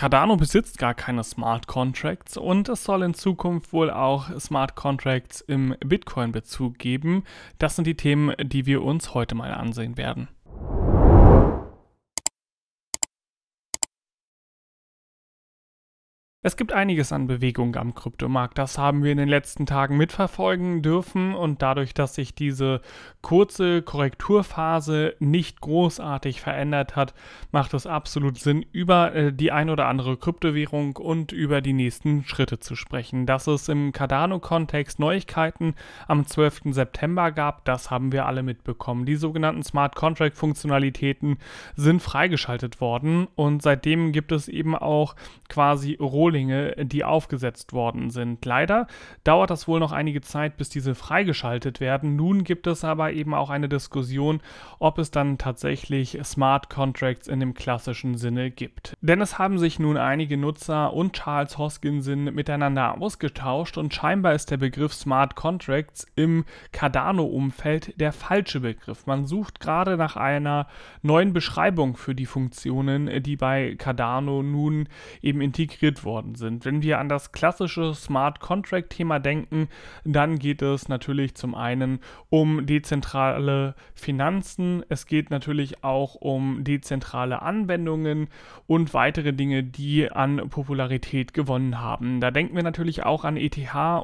Cardano besitzt gar keine Smart Contracts und es soll in Zukunft wohl auch Smart Contracts im Bitcoin-Bezug geben. Das sind die Themen, die wir uns heute mal ansehen werden. Es gibt einiges an Bewegung am Kryptomarkt. Das haben wir in den letzten Tagen mitverfolgen dürfen und dadurch, dass sich diese kurze Korrekturphase nicht großartig verändert hat, macht es absolut Sinn, über äh, die ein oder andere Kryptowährung und über die nächsten Schritte zu sprechen. Dass es im Cardano-Kontext Neuigkeiten am 12. September gab, das haben wir alle mitbekommen. Die sogenannten Smart Contract-Funktionalitäten sind freigeschaltet worden und seitdem gibt es eben auch quasi Roll Rohlinge, äh, die aufgesetzt worden sind. Leider dauert das wohl noch einige Zeit, bis diese freigeschaltet werden. Nun gibt es aber eben auch eine Diskussion, ob es dann tatsächlich Smart Contracts in dem klassischen Sinne gibt. Denn es haben sich nun einige Nutzer und Charles Hoskinson miteinander ausgetauscht und scheinbar ist der Begriff Smart Contracts im Cardano-Umfeld der falsche Begriff. Man sucht gerade nach einer neuen Beschreibung für die Funktionen, äh, die bei Cardano nun eben integriert wurden worden sind. Wenn wir an das klassische Smart Contract-Thema denken, dann geht es natürlich zum einen um dezentrale Finanzen, es geht natürlich auch um dezentrale Anwendungen und weitere Dinge, die an Popularität gewonnen haben. Da denken wir natürlich auch an ETH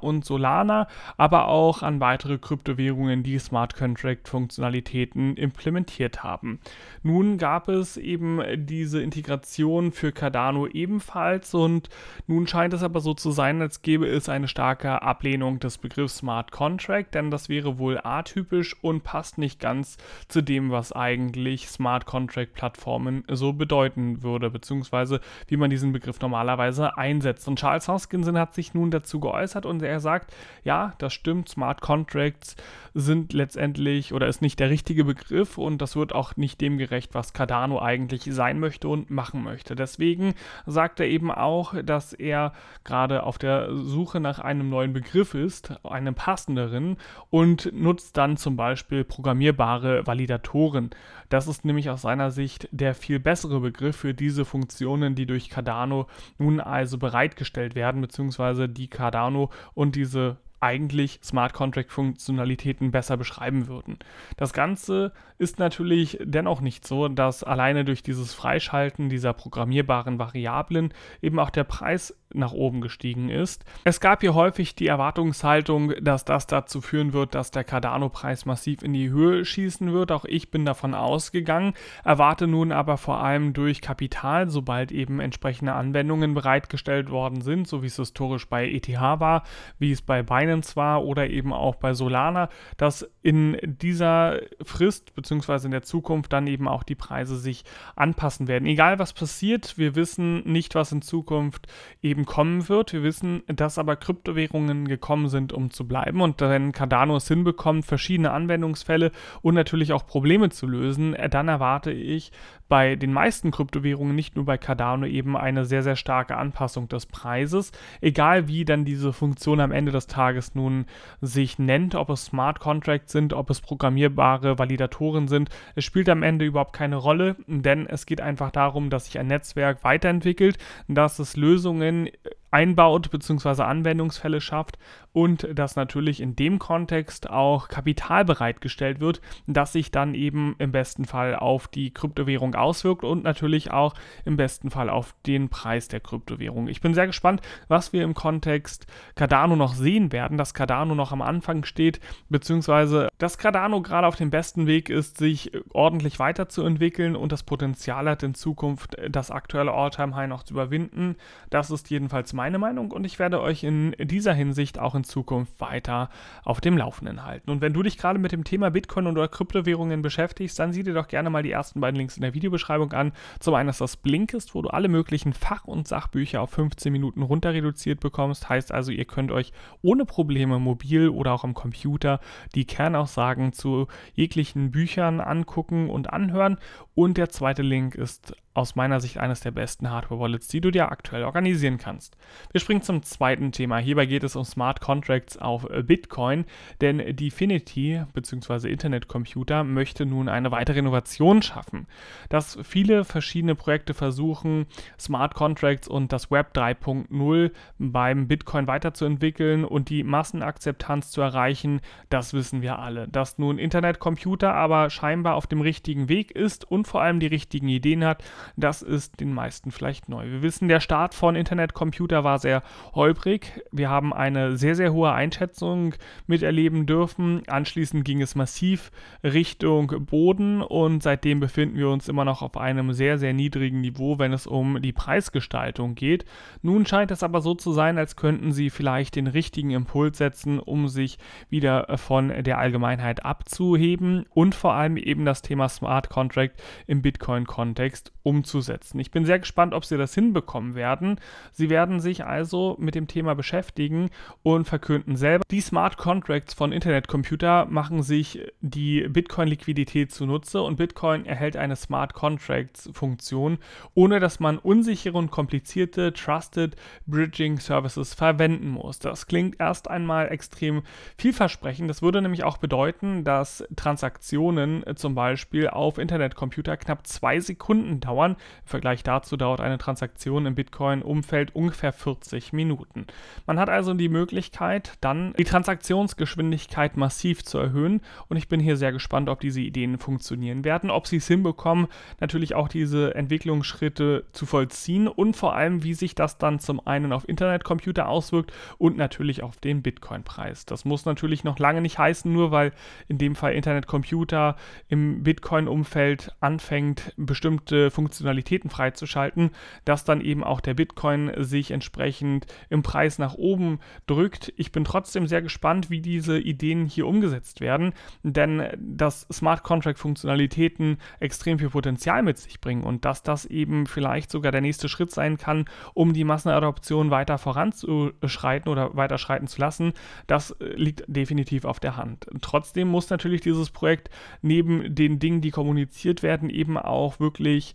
und Solana, aber auch an weitere Kryptowährungen, die Smart Contract-Funktionalitäten implementiert haben. Nun gab es eben diese Integration für Cardano ebenfalls und nun scheint es aber so zu sein, als gäbe es eine starke Ablehnung des Begriffs Smart Contract, denn das wäre wohl atypisch und passt nicht ganz zu dem, was eigentlich Smart Contract Plattformen so bedeuten würde, beziehungsweise wie man diesen Begriff normalerweise einsetzt. Und Charles Hoskinson hat sich nun dazu geäußert und er sagt, ja, das stimmt, Smart Contracts sind letztendlich oder ist nicht der richtige Begriff und das wird auch nicht dem gerecht, was Cardano eigentlich sein möchte und machen möchte. Deswegen sagt er eben auch, dass dass er gerade auf der Suche nach einem neuen Begriff ist, einem passenderen, und nutzt dann zum Beispiel programmierbare Validatoren. Das ist nämlich aus seiner Sicht der viel bessere Begriff für diese Funktionen, die durch Cardano nun also bereitgestellt werden, beziehungsweise die Cardano und diese eigentlich Smart Contract Funktionalitäten besser beschreiben würden. Das Ganze ist natürlich dennoch nicht so, dass alleine durch dieses Freischalten dieser programmierbaren Variablen eben auch der Preis nach oben gestiegen ist. Es gab hier häufig die Erwartungshaltung, dass das dazu führen wird, dass der Cardano-Preis massiv in die Höhe schießen wird. Auch ich bin davon ausgegangen, erwarte nun aber vor allem durch Kapital, sobald eben entsprechende Anwendungen bereitgestellt worden sind, so wie es historisch bei ETH war, wie es bei Binance war oder eben auch bei Solana, dass in dieser Frist bzw. in der Zukunft dann eben auch die Preise sich anpassen werden. Egal was passiert, wir wissen nicht, was in Zukunft eben eben kommen wird. Wir wissen, dass aber Kryptowährungen gekommen sind, um zu bleiben. Und wenn Cardano es hinbekommt, verschiedene Anwendungsfälle und natürlich auch Probleme zu lösen, äh, dann erwarte ich, bei den meisten Kryptowährungen, nicht nur bei Cardano, eben eine sehr, sehr starke Anpassung des Preises. Egal wie dann diese Funktion am Ende des Tages nun sich nennt, ob es Smart Contracts sind, ob es programmierbare Validatoren sind, es spielt am Ende überhaupt keine Rolle, denn es geht einfach darum, dass sich ein Netzwerk weiterentwickelt, dass es Lösungen einbaut bzw. Anwendungsfälle schafft und dass natürlich in dem Kontext auch Kapital bereitgestellt wird, das sich dann eben im besten Fall auf die Kryptowährung auswirkt und natürlich auch im besten Fall auf den Preis der Kryptowährung. Ich bin sehr gespannt, was wir im Kontext Cardano noch sehen werden, dass Cardano noch am Anfang steht, beziehungsweise dass Cardano gerade auf dem besten Weg ist, sich ordentlich weiterzuentwickeln und das Potenzial hat, in Zukunft das aktuelle All-Time-High noch zu überwinden. Das ist jedenfalls mein meine Meinung und ich werde euch in dieser Hinsicht auch in Zukunft weiter auf dem Laufenden halten. Und wenn du dich gerade mit dem Thema Bitcoin oder Kryptowährungen beschäftigst, dann sieh dir doch gerne mal die ersten beiden Links in der Videobeschreibung an. Zum einen ist das Blinkist, wo du alle möglichen Fach- und Sachbücher auf 15 Minuten runter reduziert bekommst. Heißt also, ihr könnt euch ohne Probleme mobil oder auch am Computer die Kernaussagen zu jeglichen Büchern angucken und anhören. Und der zweite Link ist aus meiner Sicht eines der besten Hardware-Wallets, die du dir aktuell organisieren kannst. Wir springen zum zweiten Thema. Hierbei geht es um Smart Contracts auf äh, Bitcoin, denn Definity bzw. Internet Computer möchte nun eine weitere Innovation schaffen. Dass viele verschiedene Projekte versuchen, Smart Contracts und das Web 3.0 beim Bitcoin weiterzuentwickeln und die Massenakzeptanz zu erreichen, das wissen wir alle. Dass nun Internet Computer aber scheinbar auf dem richtigen Weg ist und vor allem die richtigen Ideen hat, das ist den meisten vielleicht neu. Wir wissen, der Start von Internetcomputer war sehr holprig. Wir haben eine sehr, sehr hohe Einschätzung miterleben dürfen. Anschließend ging es massiv Richtung Boden und seitdem befinden wir uns immer noch auf einem sehr, sehr niedrigen Niveau, wenn es um die Preisgestaltung geht. Nun scheint es aber so zu sein, als könnten sie vielleicht den richtigen Impuls setzen, um sich wieder von der Allgemeinheit abzuheben und vor allem eben das Thema Smart Contract im Bitcoin-Kontext um umzusetzen. Ich bin sehr gespannt, ob sie das hinbekommen werden. Sie werden sich also mit dem Thema beschäftigen und verkünden selber, die Smart Contracts von Internetcomputer machen sich die Bitcoin-Liquidität zunutze und Bitcoin erhält eine Smart Contracts-Funktion, ohne dass man unsichere und komplizierte Trusted Bridging Services verwenden muss. Das klingt erst einmal extrem vielversprechend. Das würde nämlich auch bedeuten, dass Transaktionen zum Beispiel auf Internetcomputer knapp zwei Sekunden dauern an. Im Vergleich dazu dauert eine Transaktion im Bitcoin-Umfeld ungefähr 40 Minuten. Man hat also die Möglichkeit, dann die Transaktionsgeschwindigkeit massiv zu erhöhen und ich bin hier sehr gespannt, ob diese Ideen funktionieren werden, ob sie es hinbekommen, natürlich auch diese Entwicklungsschritte zu vollziehen und vor allem, wie sich das dann zum einen auf Internetcomputer auswirkt und natürlich auf den Bitcoin-Preis. Das muss natürlich noch lange nicht heißen, nur weil in dem Fall Internetcomputer im Bitcoin-Umfeld anfängt, bestimmte Funktionen Funktionalitäten freizuschalten, dass dann eben auch der Bitcoin sich entsprechend im Preis nach oben drückt. Ich bin trotzdem sehr gespannt, wie diese Ideen hier umgesetzt werden, denn dass Smart Contract Funktionalitäten extrem viel Potenzial mit sich bringen und dass das eben vielleicht sogar der nächste Schritt sein kann, um die Massenadoption weiter voranzuschreiten oder weiter schreiten zu lassen, das äh, liegt definitiv auf der Hand. Trotzdem muss natürlich dieses Projekt neben den Dingen, die kommuniziert werden, eben auch wirklich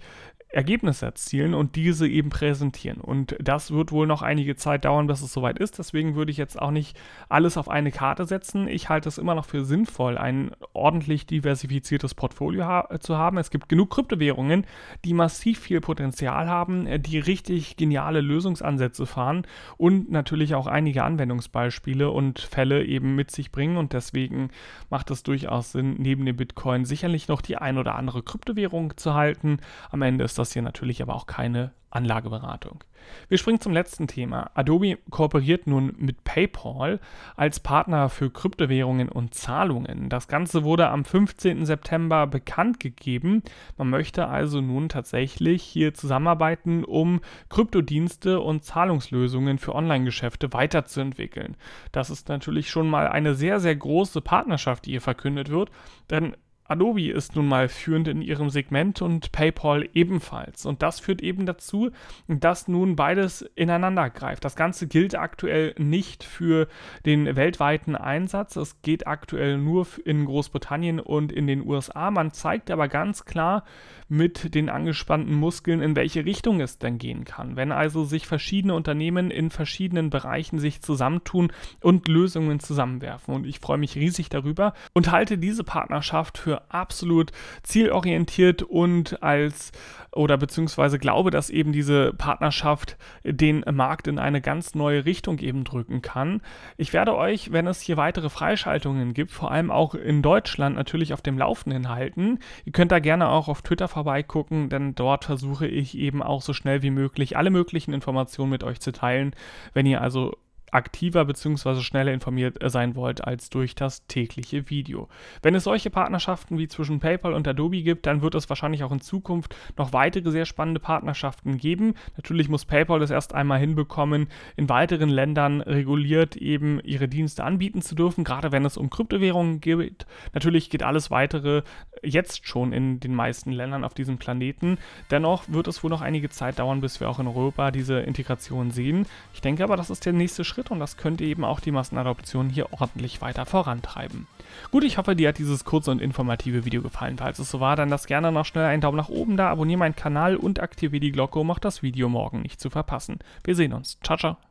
Ergebnisse erzielen und diese eben präsentieren. Und das wird wohl noch einige Zeit dauern, bis es soweit ist. Deswegen würde ich jetzt auch nicht alles auf eine Karte setzen. Ich halte es immer noch für sinnvoll, ein ordentlich diversifiziertes Portfolio ha zu haben. Es gibt genug Kryptowährungen, die massiv viel Potenzial haben, äh, die richtig geniale Lösungsansätze fahren und natürlich auch einige Anwendungsbeispiele und Fälle eben mit sich bringen. Und deswegen macht es durchaus Sinn, neben dem Bitcoin sicherlich noch die ein oder andere Kryptowährung zu halten. Am Ende ist das das hier natürlich aber auch keine Anlageberatung. Wir springen zum letzten Thema. Adobe kooperiert nun mit PayPal als Partner für Kryptowährungen und Zahlungen. Das Ganze wurde am 15. September bekannt gegeben. Man möchte also nun tatsächlich hier zusammenarbeiten, um Kryptodienste und Zahlungslösungen für Online-Geschäfte weiterzuentwickeln. Das ist natürlich schon mal eine sehr, sehr große Partnerschaft, die hier verkündet wird, denn Adobe ist nun mal führend in ihrem Segment und PayPal ebenfalls. Und das führt eben dazu, dass nun beides ineinander greift. Das Ganze gilt aktuell nicht für den weltweiten Einsatz. Es geht aktuell nur in Großbritannien und in den USA. Man zeigt aber ganz klar mit den angespannten Muskeln, in welche Richtung es denn gehen kann. Wenn also sich verschiedene Unternehmen in verschiedenen Bereichen sich zusammentun und Lösungen zusammenwerfen. Und ich freue mich riesig darüber und halte diese Partnerschaft für absolut zielorientiert und als oder beziehungsweise glaube, dass eben diese Partnerschaft den Markt in eine ganz neue Richtung eben drücken kann. Ich werde euch, wenn es hier weitere Freischaltungen gibt, vor allem auch in Deutschland natürlich auf dem Laufenden halten. Ihr könnt da gerne auch auf Twitter vorbeigucken, denn dort versuche ich eben auch so schnell wie möglich alle möglichen Informationen mit euch zu teilen. Wenn ihr also aktiver bzw. schneller informiert äh, sein wollt als durch das tägliche Video. Wenn es solche Partnerschaften wie zwischen PayPal und Adobe gibt, dann wird es wahrscheinlich auch in Zukunft noch weitere sehr spannende Partnerschaften geben. Natürlich muss PayPal das erst einmal hinbekommen, in weiteren Ländern reguliert eben ihre Dienste anbieten zu dürfen, gerade wenn es um Kryptowährungen geht. Natürlich geht alles weitere jetzt schon in den meisten Ländern auf diesem Planeten. Dennoch wird es wohl noch einige Zeit dauern, bis wir auch in Europa diese Integration sehen. Ich denke aber, das ist der nächste Schritt und das könnte eben auch die Massenadoption hier ordentlich weiter vorantreiben. Gut, ich hoffe, dir hat dieses kurze und informative Video gefallen. Falls es so war, dann lass gerne noch schnell einen Daumen nach oben da, abonniere meinen Kanal und aktiviere die Glocke, um auch das Video morgen nicht zu verpassen. Wir sehen uns. Ciao, ciao.